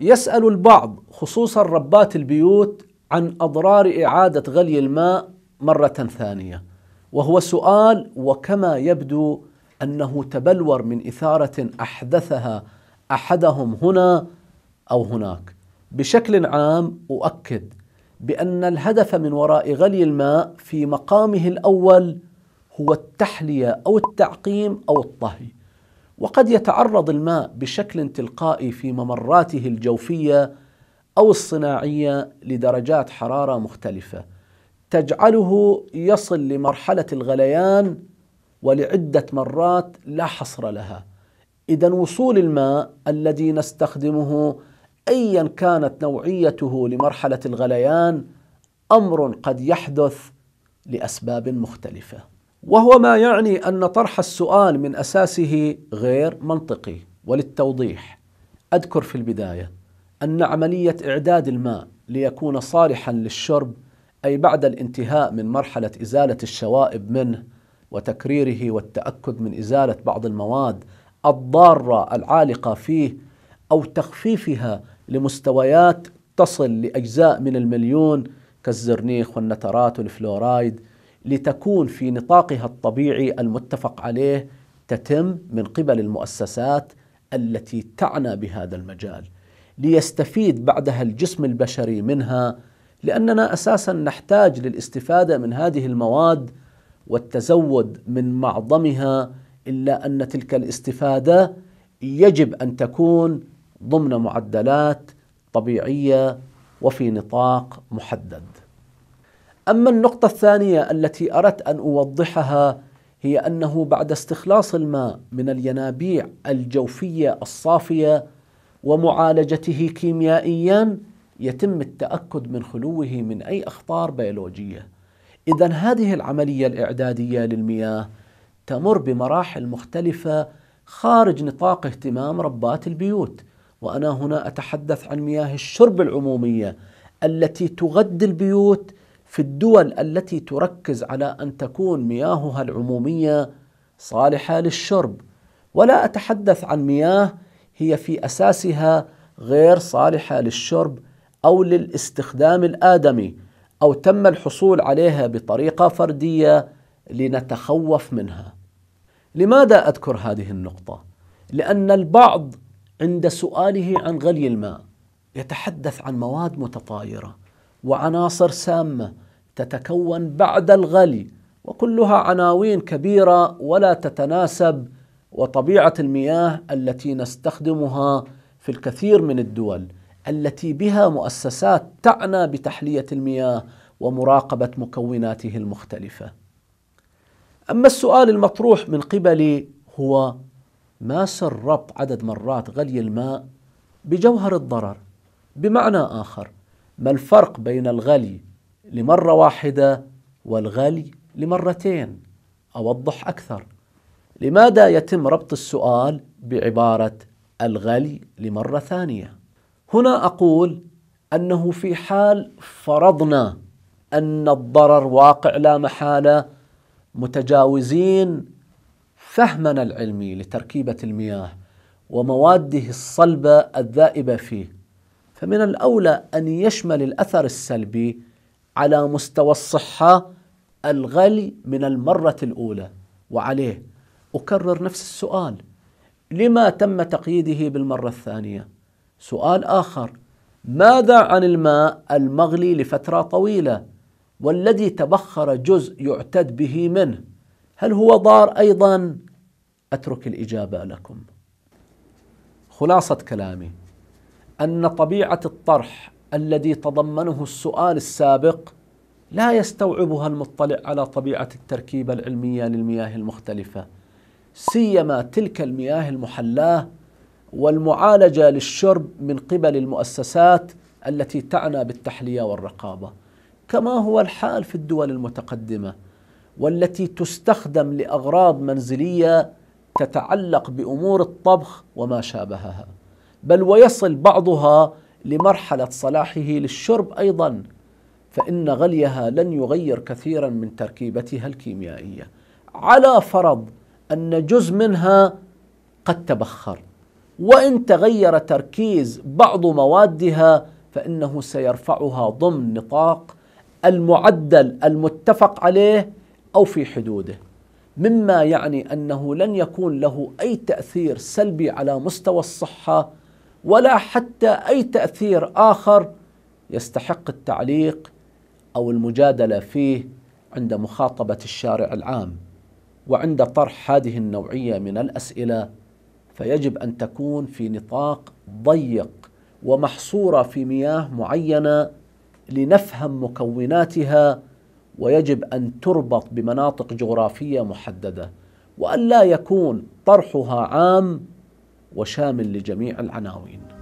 يسأل البعض خصوصا ربات البيوت عن أضرار إعادة غلي الماء مرة ثانية وهو سؤال وكما يبدو أنه تبلور من إثارة أحدثها أحدهم هنا أو هناك بشكل عام أؤكد بأن الهدف من وراء غلي الماء في مقامه الأول هو التحلية أو التعقيم أو الطهي وقد يتعرض الماء بشكل تلقائي في ممراته الجوفيه او الصناعيه لدرجات حراره مختلفه تجعله يصل لمرحله الغليان ولعده مرات لا حصر لها اذا وصول الماء الذي نستخدمه ايا كانت نوعيته لمرحله الغليان امر قد يحدث لاسباب مختلفه وهو ما يعني ان طرح السؤال من اساسه غير منطقي وللتوضيح اذكر في البدايه ان عمليه اعداد الماء ليكون صالحا للشرب اي بعد الانتهاء من مرحله ازاله الشوائب منه وتكريره والتاكد من ازاله بعض المواد الضاره العالقه فيه او تخفيفها لمستويات تصل لاجزاء من المليون كالزرنيخ والنترات والفلورايد لتكون في نطاقها الطبيعي المتفق عليه تتم من قبل المؤسسات التي تعنى بهذا المجال ليستفيد بعدها الجسم البشري منها لاننا اساسا نحتاج للاستفاده من هذه المواد والتزود من معظمها الا ان تلك الاستفاده يجب ان تكون ضمن معدلات طبيعيه وفي نطاق محدد اما النقطه الثانيه التي اردت ان اوضحها هي انه بعد استخلاص الماء من الينابيع الجوفيه الصافيه ومعالجته كيميائيا يتم التاكد من خلوه من اي اخطار بيولوجيه. اذا هذه العمليه الاعداديه للمياه تمر بمراحل مختلفه خارج نطاق اهتمام ربات البيوت، وانا هنا اتحدث عن مياه الشرب العموميه التي تغذي البيوت في الدول التي تركز على ان تكون مياهها العموميه صالحه للشرب ولا اتحدث عن مياه هي في اساسها غير صالحه للشرب او للاستخدام الادمي او تم الحصول عليها بطريقه فرديه لنتخوف منها لماذا اذكر هذه النقطه لان البعض عند سؤاله عن غلي الماء يتحدث عن مواد متطايره وعناصر سامه تتكون بعد الغلي وكلها عناوين كبيره ولا تتناسب وطبيعه المياه التي نستخدمها في الكثير من الدول التي بها مؤسسات تعنى بتحليه المياه ومراقبه مكوناته المختلفه. اما السؤال المطروح من قبلي هو ما سر ربط عدد مرات غلي الماء بجوهر الضرر؟ بمعنى اخر ما الفرق بين الغلي لمرة واحدة والغالي لمرتين أوضح أكثر لماذا يتم ربط السؤال بعبارة الغالي لمرة ثانية هنا أقول أنه في حال فرضنا أن الضرر واقع لا محالة متجاوزين فهمنا العلمي لتركيبة المياه ومواده الصلبة الذائبة فيه فمن الأولى أن يشمل الأثر السلبي على مستوى الصحة الغلي من المرة الأولى وعليه أكرر نفس السؤال لما تم تقييده بالمرة الثانية سؤال آخر ماذا عن الماء المغلي لفترة طويلة والذي تبخر جزء يعتد به منه هل هو ضار أيضا أترك الإجابة لكم خلاصة كلامي أن طبيعة الطرح الذي تضمنه السؤال السابق لا يستوعبها المطلع على طبيعة التركيبة العلمية للمياه المختلفة سيما تلك المياه المحلاة والمعالجة للشرب من قبل المؤسسات التي تعنى بالتحلية والرقابة كما هو الحال في الدول المتقدمة والتي تستخدم لأغراض منزلية تتعلق بأمور الطبخ وما شابهها بل ويصل بعضها لمرحلة صلاحه للشرب أيضا فإن غليها لن يغير كثيرا من تركيبتها الكيميائية على فرض أن جزء منها قد تبخر وإن تغير تركيز بعض موادها فإنه سيرفعها ضمن نطاق المعدل المتفق عليه أو في حدوده مما يعني أنه لن يكون له أي تأثير سلبي على مستوى الصحة ولا حتى أي تأثير آخر يستحق التعليق أو المجادلة فيه عند مخاطبة الشارع العام وعند طرح هذه النوعية من الأسئلة فيجب أن تكون في نطاق ضيق ومحصورة في مياه معينة لنفهم مكوناتها ويجب أن تربط بمناطق جغرافية محددة وأن لا يكون طرحها عام وشامل لجميع العناوين